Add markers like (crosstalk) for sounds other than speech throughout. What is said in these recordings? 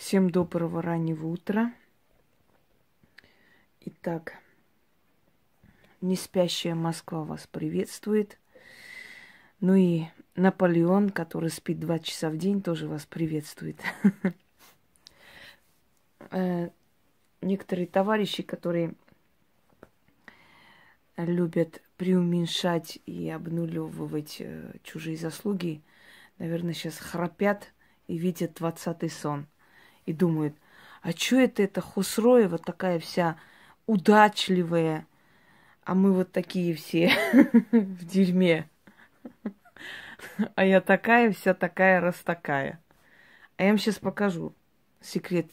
Всем доброго раннего утра. Итак, не спящая Москва вас приветствует. Ну и Наполеон, который спит два часа в день, тоже вас приветствует. (laughs) Э, некоторые товарищи, которые любят преуменьшать и обнулевывать э, чужие заслуги, наверное, сейчас храпят и видят двадцатый сон – и думают, а что это, это Хусроева такая вся удачливая, а мы вот такие все (laughs) в дерьме. а я такая, вся такая, раз такая. А я вам сейчас покажу секрет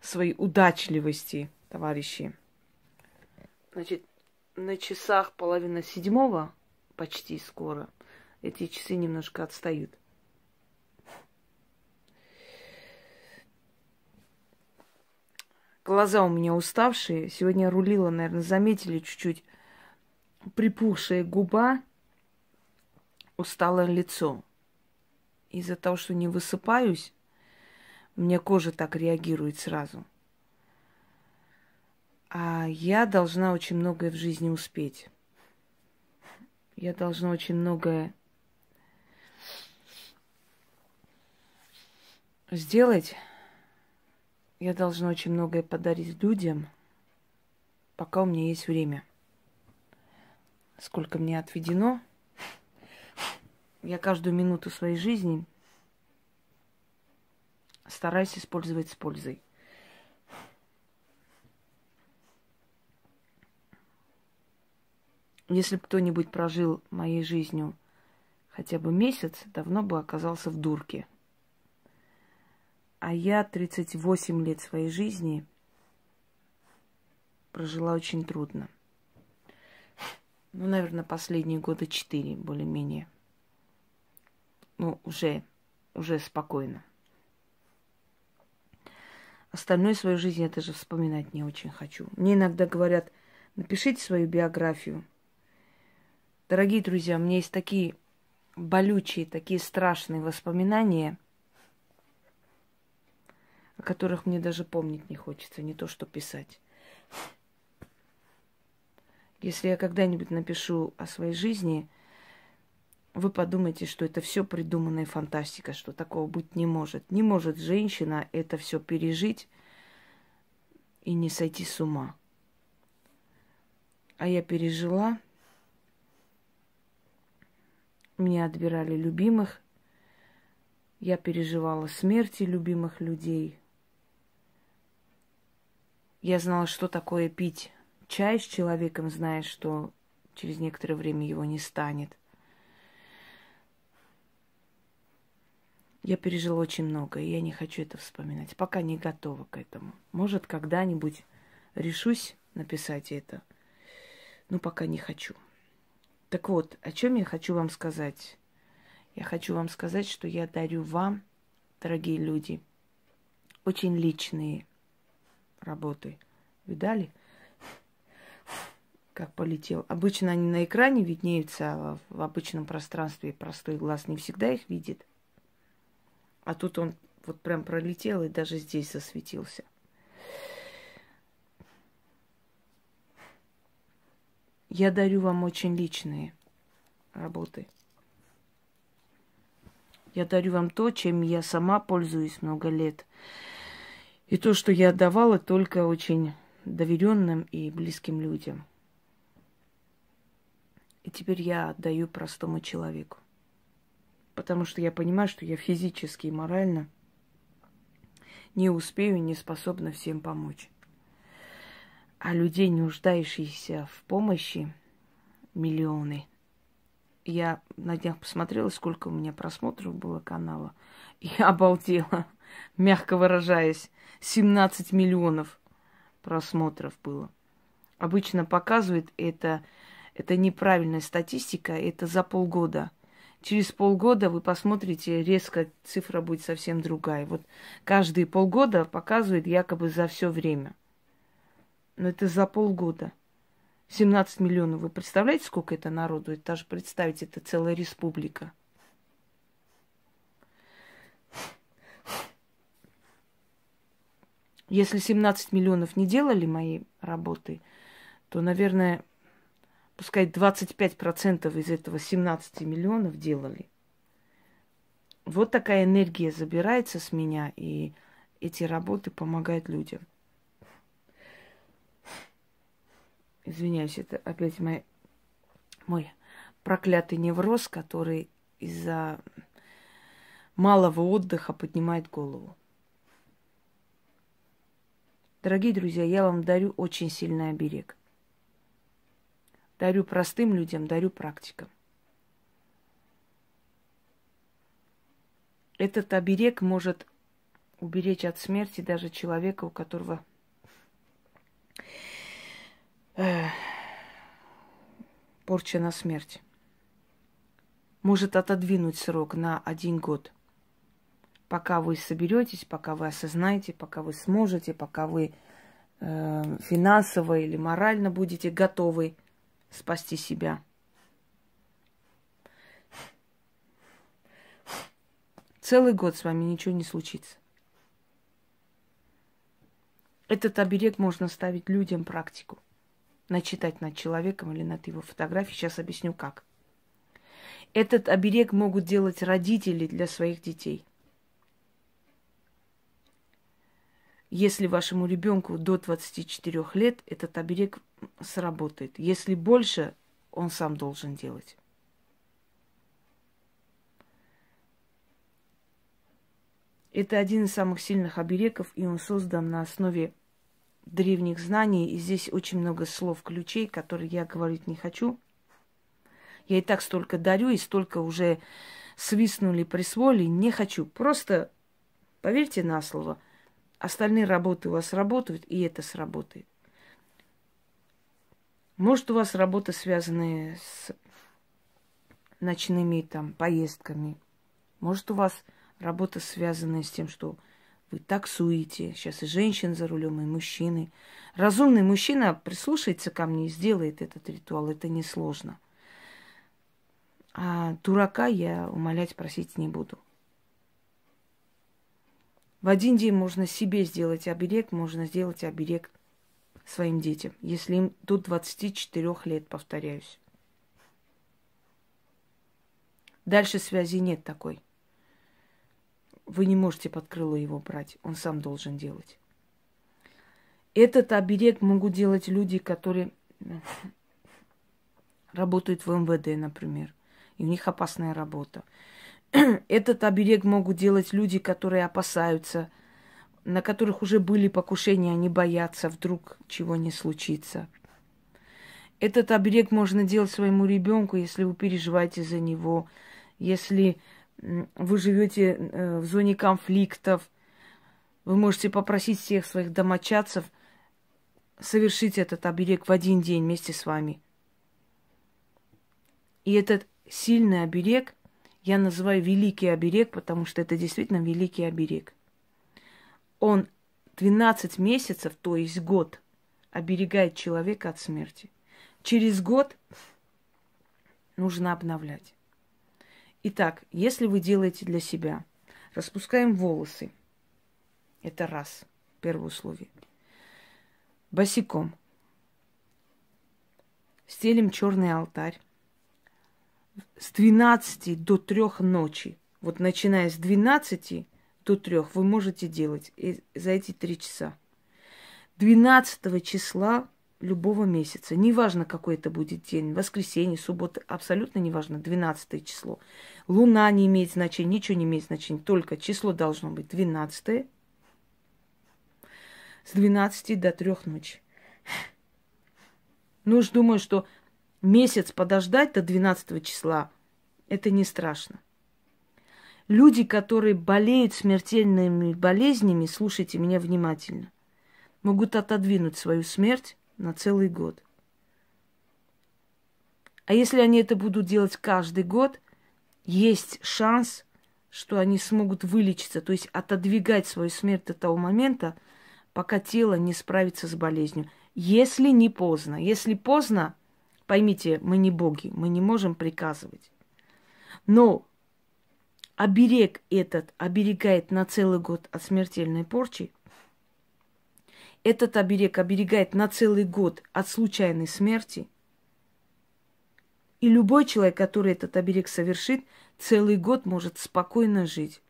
своей удачливости, товарищи. Значит, на часах половина седьмого, почти скоро, эти часы немножко отстают – Глаза у меня уставшие. Сегодня рулила, наверное, заметили чуть-чуть. Припухшая губа, усталое лицо. Из-за того, что не высыпаюсь, у меня кожа так реагирует сразу. А я должна очень многое в жизни успеть. Я должна очень многое сделать, я должна очень многое подарить людям, пока у меня есть время. Сколько мне отведено, я каждую минуту своей жизни стараюсь использовать с пользой. Если бы кто-нибудь прожил моей жизнью хотя бы месяц, давно бы оказался в дурке – а я 38 лет своей жизни прожила очень трудно. Ну, наверное, последние года 4 более-менее. Ну, уже, уже спокойно. Остальную свою жизнь я даже вспоминать не очень хочу. Мне иногда говорят, напишите свою биографию. Дорогие друзья, у меня есть такие болючие, такие страшные воспоминания – о которых мне даже помнить не хочется, не то что писать. Если я когда-нибудь напишу о своей жизни, вы подумаете, что это все придуманная фантастика, что такого быть не может. Не может женщина это все пережить и не сойти с ума. А я пережила. Мне отбирали любимых. Я переживала смерти любимых людей – я знала, что такое пить чай с человеком, зная, что через некоторое время его не станет. Я пережила очень много, и я не хочу это вспоминать. Пока не готова к этому. Может, когда-нибудь решусь написать это. Но пока не хочу. Так вот, о чем я хочу вам сказать? Я хочу вам сказать, что я дарю вам, дорогие люди, очень личные работы. Видали? Как полетел. Обычно они на экране виднеются, а в обычном пространстве простой глаз не всегда их видит. А тут он вот прям пролетел и даже здесь засветился. Я дарю вам очень личные работы. Я дарю вам то, чем я сама пользуюсь много лет. И то, что я отдавала, только очень доверенным и близким людям. И теперь я отдаю простому человеку. Потому что я понимаю, что я физически и морально не успею, не способна всем помочь. А людей, нуждающихся в помощи, миллионы. Я на днях посмотрела, сколько у меня просмотров было канала. И (laughs) обалдела мягко выражаясь, 17 миллионов просмотров было. Обычно показывает это, это неправильная статистика, это за полгода. Через полгода вы посмотрите, резко цифра будет совсем другая. Вот каждые полгода показывает якобы за все время. Но это за полгода. 17 миллионов. Вы представляете, сколько это народу? Это даже представить, это целая республика. Если 17 миллионов не делали мои работы, то, наверное, пускай 25% из этого 17 миллионов делали. Вот такая энергия забирается с меня, и эти работы помогают людям. Извиняюсь, это опять мой, мой проклятый невроз, который из-за малого отдыха поднимает голову. Дорогие друзья, я вам дарю очень сильный оберег. Дарю простым людям, дарю практикам. Этот оберег может уберечь от смерти даже человека, у которого э, порча на смерть. Может отодвинуть срок на один год пока вы соберетесь, пока вы осознаете, пока вы сможете, пока вы э, финансово или морально будете готовы спасти себя. Целый год с вами ничего не случится. Этот оберег можно ставить людям практику. Начитать над человеком или над его фотографией. Сейчас объясню как. Этот оберег могут делать родители для своих детей – Если вашему ребенку до 24 лет этот оберег сработает. Если больше, он сам должен делать. Это один из самых сильных оберегов, и он создан на основе древних знаний. И здесь очень много слов, ключей, которые я говорить не хочу. Я и так столько дарю, и столько уже свистнули, присвоили. Не хочу. Просто поверьте на слово. Остальные работы у вас работают, и это сработает. Может, у вас работа связанная с ночными там поездками. Может, у вас работа связанная с тем, что вы таксуете. Сейчас и женщин за рулем, и мужчины. Разумный мужчина прислушается ко мне и сделает этот ритуал. Это несложно. А дурака я умолять просить не буду. В один день можно себе сделать оберег, можно сделать оберег своим детям, если им до 24 лет, повторяюсь. Дальше связи нет такой. Вы не можете под крыло его брать, он сам должен делать. Этот оберег могут делать люди, которые работают в МВД, например, и у них опасная работа. (clears throat) Этот оберег могут делать люди, которые опасаются, на которых уже были покушения, они боятся, вдруг чего не случится. Этот оберег можно делать своему ребенку, если вы переживаете за него, если вы живете э, в зоне конфликтов, вы можете попросить всех своих домочадцев совершить этот оберег в один день вместе с вами. И этот сильный оберег – я называю великий оберег, потому что это действительно великий оберег. Он 12 месяцев, то есть год, оберегает человека от смерти. Через год нужно обновлять. Итак, если вы делаете для себя, распускаем волосы. Это раз, первое условие. Босиком. Стелим черный алтарь с 12 до 3 ночи. Вот начиная с 12 до 3 вы можете делать за эти 3 часа. 12 числа любого месяца. Неважно, какой это будет день. Воскресенье, суббота, абсолютно неважно. 12 число. Луна не имеет значения, ничего не имеет значения. Только число должно быть 12 с 12 до 3 ночи. Ну уж думаю, что месяц подождать до 12 числа, это не страшно. Люди, которые болеют смертельными болезнями, слушайте меня внимательно, могут отодвинуть свою смерть на целый год. А если они это будут делать каждый год, есть шанс, что они смогут вылечиться, то есть отодвигать свою смерть до того момента, пока тело не справится с болезнью. Если не поздно. Если поздно, Поймите, мы не боги, мы не можем приказывать. Но оберег этот оберегает на целый год от смертельной порчи. Этот оберег оберегает на целый год от случайной смерти. И любой человек, который этот оберег совершит, целый год может спокойно жить.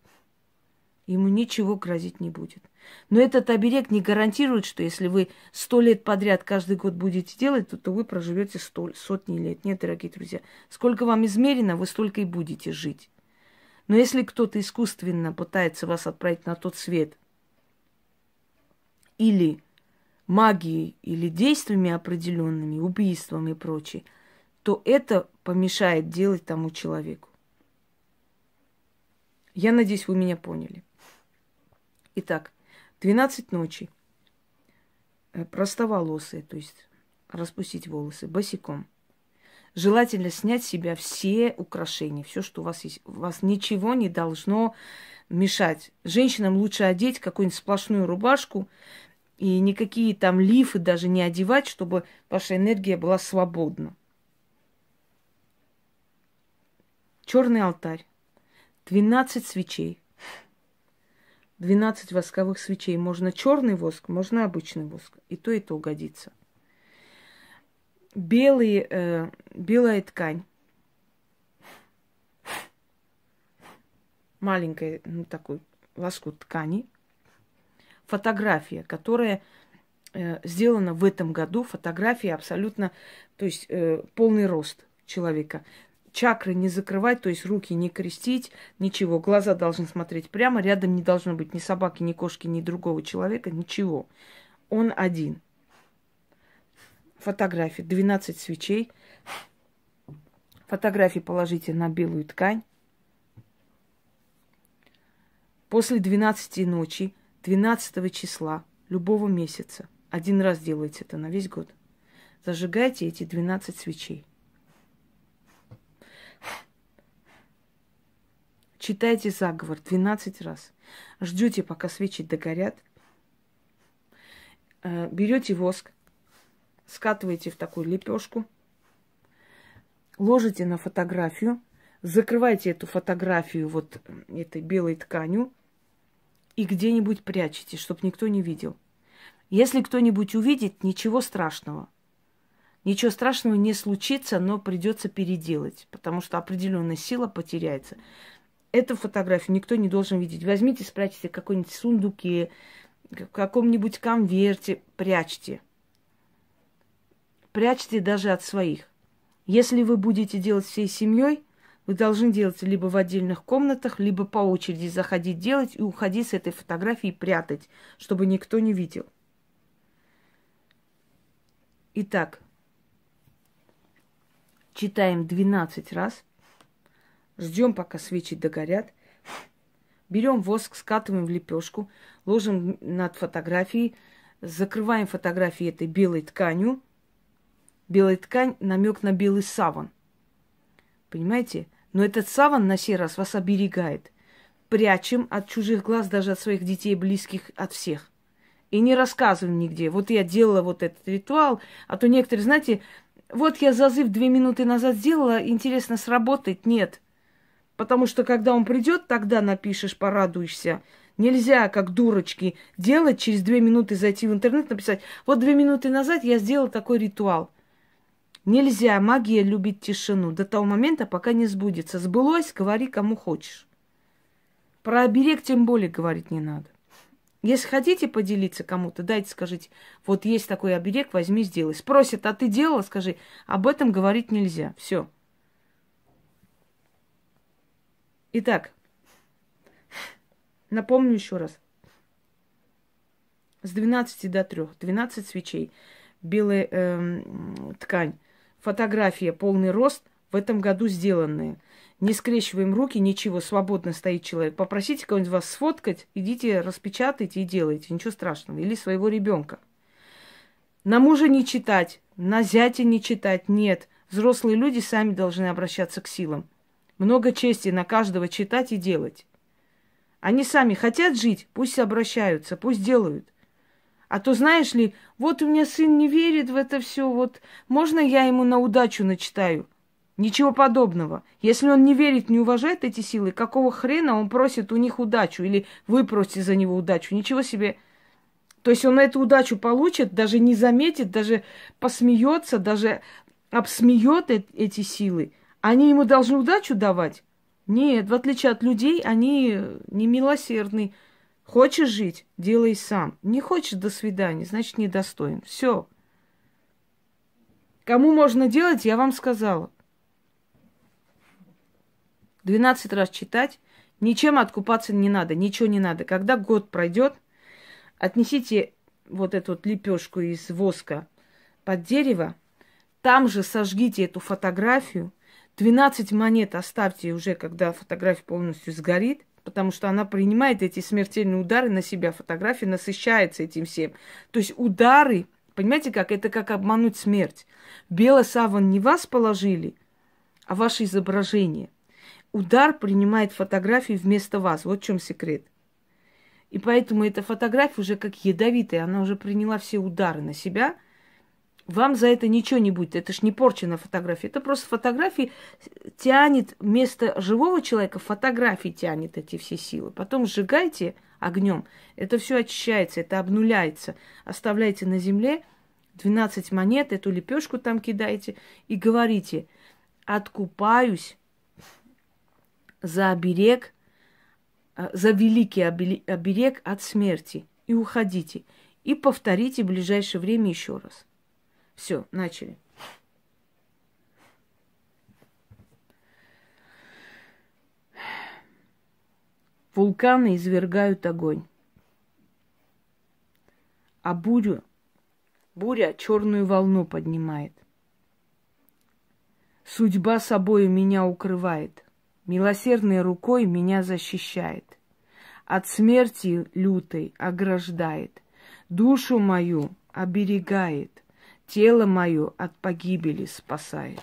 Ему ничего грозить не будет. Но этот оберег не гарантирует, что если вы сто лет подряд каждый год будете делать, то, то вы проживете сто, сотни лет. Нет, дорогие друзья, сколько вам измерено, вы столько и будете жить. Но если кто-то искусственно пытается вас отправить на тот свет или магией, или действиями определенными, убийствами и прочее, то это помешает делать тому человеку. Я надеюсь, вы меня поняли. Итак, 12 ночи. Э, простоволосые, то есть распустить волосы босиком. Желательно снять с себя все украшения, все, что у вас есть. У вас ничего не должно мешать. Женщинам лучше одеть какую-нибудь сплошную рубашку и никакие там лифы даже не одевать, чтобы ваша энергия была свободна. Черный алтарь. 12 свечей. 12 восковых свечей. Можно черный воск, можно обычный воск. И то, и то годится. Белый, э, белая ткань. Маленькая, ну, такой лоскут ткани. Фотография, которая э, сделана в этом году. Фотография абсолютно, то есть э, полный рост человека чакры не закрывать, то есть руки не крестить, ничего. Глаза должны смотреть прямо, рядом не должно быть ни собаки, ни кошки, ни другого человека, ничего. Он один. Фотографии, 12 свечей. Фотографии положите на белую ткань. После 12 ночи, 12 числа любого месяца, один раз делайте это на весь год, зажигайте эти 12 свечей. Читайте заговор 12 раз. Ждете, пока свечи догорят. Э, Берете воск, скатываете в такую лепешку, ложите на фотографию, закрываете эту фотографию вот этой белой тканью и где-нибудь прячете, чтобы никто не видел. Если кто-нибудь увидит, ничего страшного. Ничего страшного не случится, но придется переделать, потому что определенная сила потеряется. Эту фотографию никто не должен видеть. Возьмите, спрячьте в какой-нибудь сундуке, в каком-нибудь конверте, прячьте. Прячьте даже от своих. Если вы будете делать всей семьей, вы должны делать либо в отдельных комнатах, либо по очереди заходить делать и уходить с этой фотографии прятать, чтобы никто не видел. Итак, читаем 12 раз – Ждем, пока свечи догорят. Берем воск, скатываем в лепешку, ложим над фотографией, закрываем фотографии этой белой тканью. Белая ткань намек на белый саван. Понимаете? Но этот саван на сей раз вас оберегает. Прячем от чужих глаз, даже от своих детей, близких, от всех. И не рассказываем нигде. Вот я делала вот этот ритуал, а то некоторые, знаете, вот я зазыв две минуты назад сделала, интересно, сработает? Нет. Потому что когда он придет, тогда напишешь, порадуешься. Нельзя, как дурочки, делать, через две минуты зайти в интернет, написать, вот две минуты назад я сделал такой ритуал. Нельзя, магия любит тишину до того момента, пока не сбудется. Сбылось, говори кому хочешь. Про оберег тем более говорить не надо. Если хотите поделиться кому-то, дайте, скажите, вот есть такой оберег, возьми, сделай. Спросят, а ты делала, скажи, об этом говорить нельзя. Все. Итак, напомню еще раз. С 12 до 3, 12 свечей, белая э, ткань, фотография, полный рост в этом году сделанные. Не скрещиваем руки, ничего, свободно стоит человек. Попросите кого-нибудь вас сфоткать, идите, распечатайте и делайте, ничего страшного. Или своего ребенка. На мужа не читать, на зятя не читать, нет. Взрослые люди сами должны обращаться к силам. Много чести на каждого читать и делать. Они сами хотят жить, пусть обращаются, пусть делают. А то, знаешь ли, вот у меня сын не верит в это все, вот можно я ему на удачу начитаю? Ничего подобного. Если он не верит, не уважает эти силы, какого хрена он просит у них удачу или вы просите за него удачу? Ничего себе. То есть он эту удачу получит, даже не заметит, даже посмеется, даже обсмеет эти силы. Они ему должны удачу давать? Нет, в отличие от людей, они не милосердны. Хочешь жить, делай сам. Не хочешь, до свидания, значит, недостоин. Все. Кому можно делать, я вам сказала. Двенадцать раз читать, ничем откупаться не надо, ничего не надо. Когда год пройдет, отнесите вот эту вот лепешку из воска под дерево, там же сожгите эту фотографию – 12 монет оставьте уже, когда фотография полностью сгорит, потому что она принимает эти смертельные удары на себя, фотография насыщается этим всем. То есть удары, понимаете как, это как обмануть смерть. Белый саван не вас положили, а ваше изображение. Удар принимает фотографии вместо вас. Вот в чем секрет. И поэтому эта фотография уже как ядовитая, она уже приняла все удары на себя – вам за это ничего не будет. Это ж не порча на фотографии. Это просто фотографии тянет вместо живого человека, фотографии тянет эти все силы. Потом сжигайте огнем. Это все очищается, это обнуляется. Оставляйте на земле 12 монет, эту лепешку там кидаете и говорите, откупаюсь за оберег, за великий оберег от смерти и уходите. И повторите в ближайшее время еще раз. Все, начали. Вулканы извергают огонь. А бурю, буря черную волну поднимает. Судьба собою меня укрывает. Милосердной рукой меня защищает. От смерти лютой ограждает. Душу мою оберегает тело мое от погибели спасает.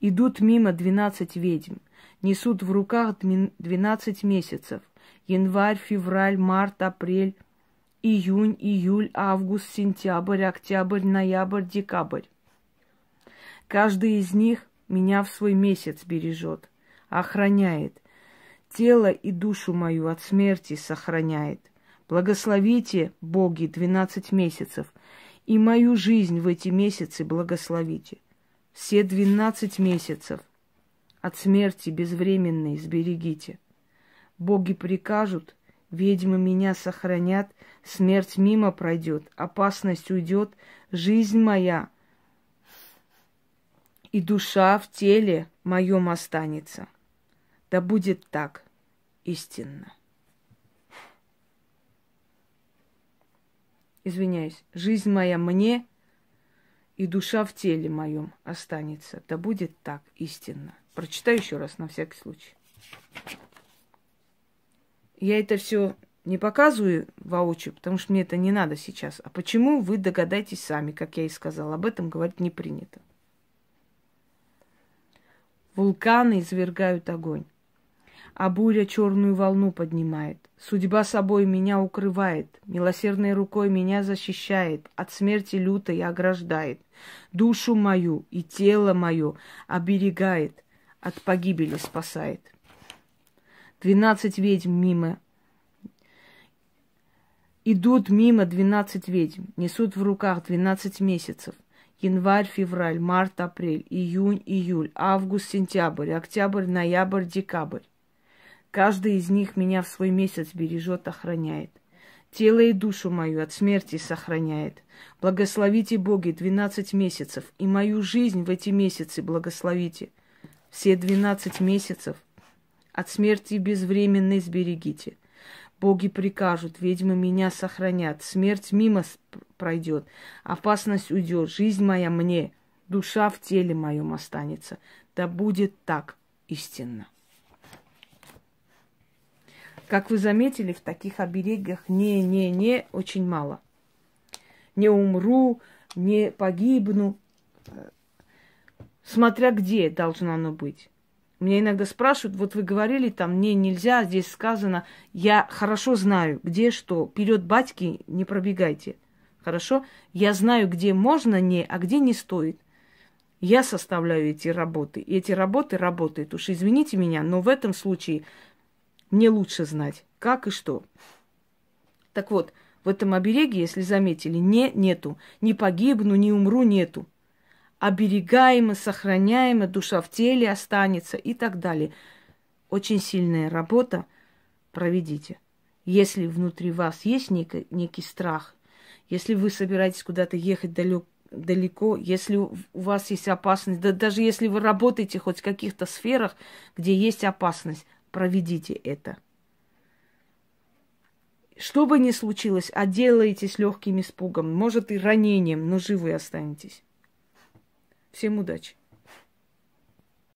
Идут мимо двенадцать ведьм, несут в руках двенадцать месяцев. Январь, февраль, март, апрель, июнь, июль, август, сентябрь, октябрь, ноябрь, декабрь. Каждый из них меня в свой месяц бережет, охраняет, тело и душу мою от смерти сохраняет. Благословите, боги, двенадцать месяцев, и мою жизнь в эти месяцы благословите. Все двенадцать месяцев от смерти безвременной сберегите. Боги прикажут, ведьмы меня сохранят, смерть мимо пройдет, опасность уйдет, жизнь моя и душа в теле моем останется. Да будет так истинно. извиняюсь, жизнь моя мне и душа в теле моем останется. Да будет так истинно. Прочитаю еще раз на всякий случай. Я это все не показываю воочию, потому что мне это не надо сейчас. А почему, вы догадайтесь сами, как я и сказала. Об этом говорить не принято. Вулканы извергают огонь а буря черную волну поднимает. Судьба собой меня укрывает, милосердной рукой меня защищает, от смерти лютой ограждает. Душу мою и тело мое оберегает, от погибели спасает. Двенадцать ведьм мимо Идут мимо двенадцать ведьм, несут в руках двенадцать месяцев. Январь, февраль, март, апрель, июнь, июль, август, сентябрь, октябрь, ноябрь, декабрь. Каждый из них меня в свой месяц бережет, охраняет. Тело и душу мою от смерти сохраняет. Благословите Боги двенадцать месяцев, и мою жизнь в эти месяцы благословите. Все двенадцать месяцев от смерти безвременной сберегите. Боги прикажут, ведьмы меня сохранят, смерть мимо пройдет, опасность уйдет, жизнь моя мне, душа в теле моем останется. Да будет так истинно. Как вы заметили, в таких оберегах «не-не-не» очень мало. «Не умру», «не погибну». Смотря где должно оно быть. Меня иногда спрашивают, вот вы говорили там, не, нельзя, здесь сказано, я хорошо знаю, где что, вперед батьки не пробегайте. Хорошо? Я знаю, где можно не, а где не стоит. Я составляю эти работы. И эти работы работают. Уж извините меня, но в этом случае мне лучше знать, как и что. Так вот, в этом обереге, если заметили, не нету. Не погибну, не умру, нету. Оберегаемо, сохраняемо, душа в теле останется и так далее. Очень сильная работа. Проведите. Если внутри вас есть некий, некий страх, если вы собираетесь куда-то ехать далек, далеко, если у вас есть опасность, да даже если вы работаете хоть в каких-то сферах, где есть опасность, проведите это. Что бы ни случилось, отделайтесь а легким испугом, может и ранением, но живы останетесь. Всем удачи!